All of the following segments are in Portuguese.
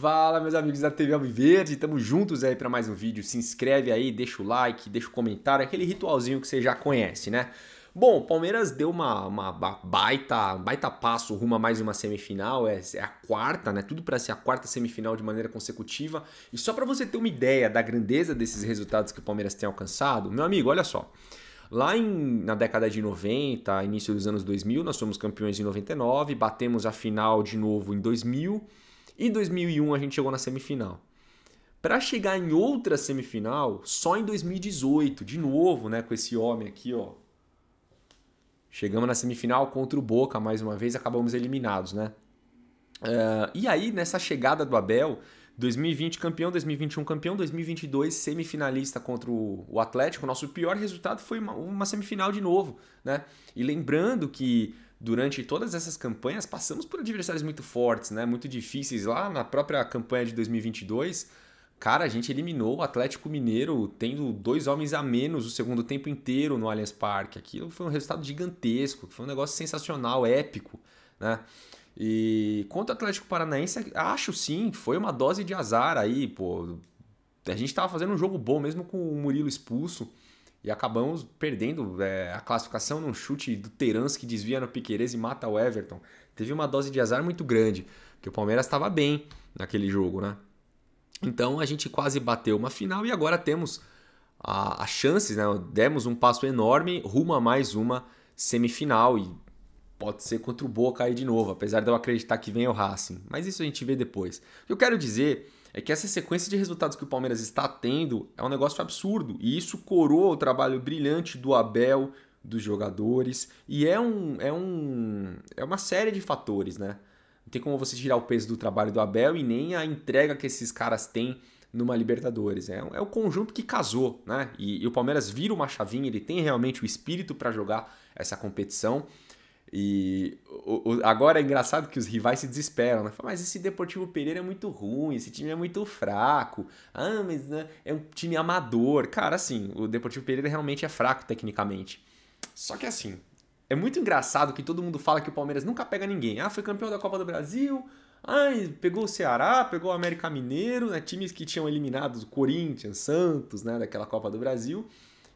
Fala, meus amigos da TV Alviverde, estamos juntos aí para mais um vídeo. Se inscreve aí, deixa o like, deixa o comentário, aquele ritualzinho que você já conhece, né? Bom, o Palmeiras deu uma, uma baita, baita passo rumo a mais uma semifinal, é, é a quarta, né? Tudo para ser a quarta semifinal de maneira consecutiva. E só para você ter uma ideia da grandeza desses resultados que o Palmeiras tem alcançado, meu amigo, olha só. Lá em, na década de 90, início dos anos 2000, nós fomos campeões em 99, batemos a final de novo em 2000 e 2001 a gente chegou na semifinal. Para chegar em outra semifinal, só em 2018, de novo, né, com esse homem aqui, ó. Chegamos na semifinal contra o Boca mais uma vez, acabamos eliminados, né? Uh, e aí, nessa chegada do Abel, 2020 campeão, 2021 campeão, 2022 semifinalista contra o Atlético. Nosso pior resultado foi uma, uma semifinal de novo, né? E lembrando que durante todas essas campanhas, passamos por adversários muito fortes, né? muito difíceis. Lá na própria campanha de 2022, cara, a gente eliminou o Atlético Mineiro tendo dois homens a menos o segundo tempo inteiro no Allianz Parque. Aquilo foi um resultado gigantesco, foi um negócio sensacional, épico. Né? E quanto ao Atlético Paranaense, acho sim, foi uma dose de azar aí, pô. A gente estava fazendo um jogo bom, mesmo com o Murilo expulso. E acabamos perdendo é, a classificação num chute do Terans que desvia no Piqueires e mata o Everton. Teve uma dose de azar muito grande, porque o Palmeiras estava bem naquele jogo, né? Então a gente quase bateu uma final e agora temos as chances, né? Demos um passo enorme rumo a mais uma semifinal e pode ser contra o Boca aí de novo, apesar de eu acreditar que vem o Racing. Mas isso a gente vê depois. O que eu quero dizer é que essa sequência de resultados que o Palmeiras está tendo é um negócio absurdo. E isso coroa o trabalho brilhante do Abel, dos jogadores, e é, um, é, um, é uma série de fatores, né? Não tem como você tirar o peso do trabalho do Abel e nem a entrega que esses caras têm numa Libertadores. É, é o conjunto que casou, né? E, e o Palmeiras vira uma chavinha, ele tem realmente o espírito para jogar essa competição. E o, o, agora é engraçado que os rivais se desesperam, né? mas esse Deportivo Pereira é muito ruim, esse time é muito fraco. Ah, mas né, é um time amador. Cara, assim, o Deportivo Pereira realmente é fraco tecnicamente. Só que assim, é muito engraçado que todo mundo fala que o Palmeiras nunca pega ninguém. Ah, foi campeão da Copa do Brasil. Ah, pegou o Ceará, pegou o América Mineiro, né? Times que tinham eliminado o Corinthians, Santos, né? Daquela Copa do Brasil.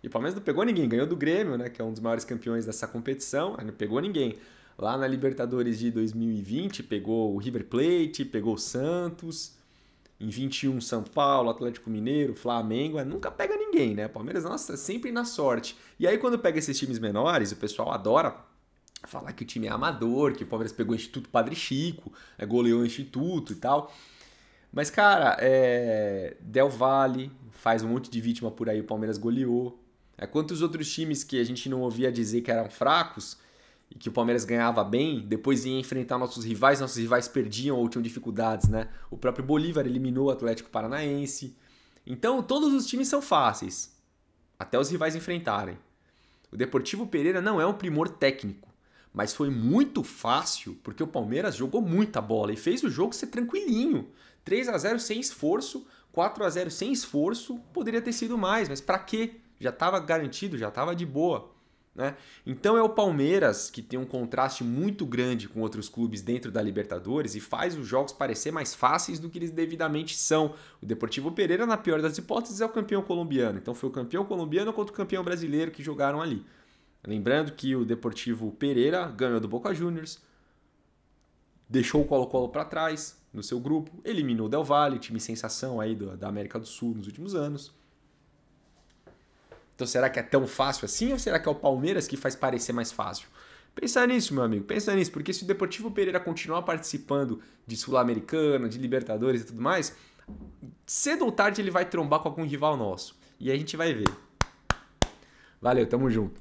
E o Palmeiras não pegou ninguém, ganhou do Grêmio, né, que é um dos maiores campeões dessa competição, não pegou ninguém. Lá na Libertadores de 2020, pegou o River Plate, pegou o Santos, em 21 São Paulo, Atlético Mineiro, Flamengo, nunca pega ninguém, né? Palmeiras, nossa, sempre na sorte. E aí quando pega esses times menores, o pessoal adora falar que o time é amador, que o Palmeiras pegou o Instituto Padre Chico, né, goleou o Instituto e tal. Mas, cara, é... Del Valle faz um monte de vítima por aí, o Palmeiras goleou. É quantos outros times que a gente não ouvia dizer que eram fracos e que o Palmeiras ganhava bem, depois ia enfrentar nossos rivais, nossos rivais perdiam ou tinham dificuldades, né? O próprio Bolívar eliminou o Atlético Paranaense. Então, todos os times são fáceis, até os rivais enfrentarem. O Deportivo Pereira não é um primor técnico, mas foi muito fácil porque o Palmeiras jogou muita bola e fez o jogo ser tranquilinho. 3 a 0 sem esforço, 4 a 0 sem esforço, poderia ter sido mais, mas para quê? Já estava garantido, já estava de boa. Né? Então é o Palmeiras que tem um contraste muito grande com outros clubes dentro da Libertadores e faz os jogos parecer mais fáceis do que eles devidamente são. O Deportivo Pereira, na pior das hipóteses, é o campeão colombiano. Então foi o campeão colombiano contra o campeão brasileiro que jogaram ali. Lembrando que o Deportivo Pereira ganhou do Boca Juniors, deixou o Colo-Colo para trás no seu grupo, eliminou o Del Valle, time sensação aí da América do Sul nos últimos anos. Então será que é tão fácil assim ou será que é o Palmeiras que faz parecer mais fácil? Pensa nisso, meu amigo, pensa nisso, porque se o Deportivo Pereira continuar participando de Sul-Americana, de Libertadores e tudo mais, cedo ou tarde ele vai trombar com algum rival nosso. E a gente vai ver. Valeu, tamo junto.